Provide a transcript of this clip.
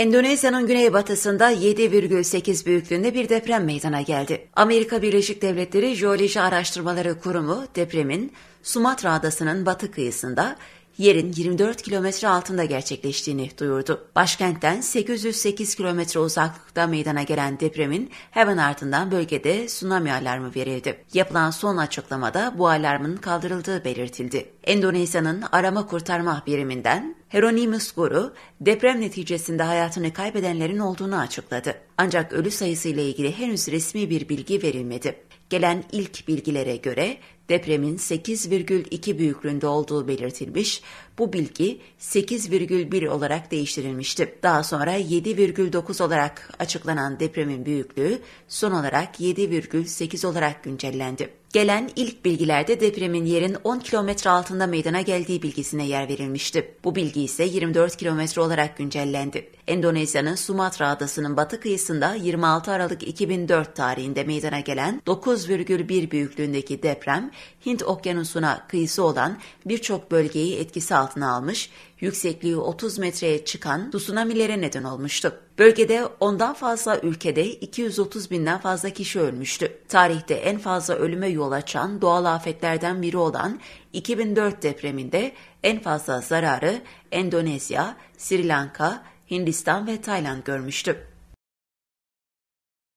Endonezya'nın güneybatısında 7,8 büyüklüğünde bir deprem meydana geldi. Amerika Birleşik Devletleri Jeoloji Araştırmaları Kurumu depremin Sumatra Adası'nın batı kıyısında yerin 24 kilometre altında gerçekleştiğini duyurdu. Başkentten 808 kilometre uzaklıkta meydana gelen depremin hemen ardından bölgede tsunami alarmı verildi. Yapılan son açıklamada bu alarmın kaldırıldığı belirtildi. Endonezya'nın arama kurtarma biriminden Hieronymus Guru deprem neticesinde hayatını kaybedenlerin olduğunu açıkladı. Ancak ölü sayısı ile ilgili henüz resmi bir bilgi verilmedi. Gelen ilk bilgilere göre depremin 8,2 büyüklüğünde olduğu belirtilmiş. Bu bilgi 8,1 olarak değiştirilmişti. Daha sonra 7,9 olarak açıklanan depremin büyüklüğü son olarak 7,8 olarak güncellendi. Gelen ilk bilgilerde depremin yerin 10 kilometre altında meydana geldiği bilgisine yer verilmişti. Bu bilgi ise 24 kilometre olarak güncellendi. Endonezya'nın Sumatra adasının batı kıyısında 26 Aralık 2004 tarihinde meydana gelen 9,1 büyüklüğündeki deprem Hint okyanusuna kıyısı olan birçok bölgeyi etkisi altına almış, yüksekliği 30 metreye çıkan tsunamilere neden olmuştu. Bölgede ondan fazla ülkede 230 binden fazla kişi ölmüştü. Tarihte en fazla ölüme yol yol açan doğal afetlerden biri olan 2004 depreminde en fazla zararı Endonezya, Sri Lanka, Hindistan ve Tayland görmüştü.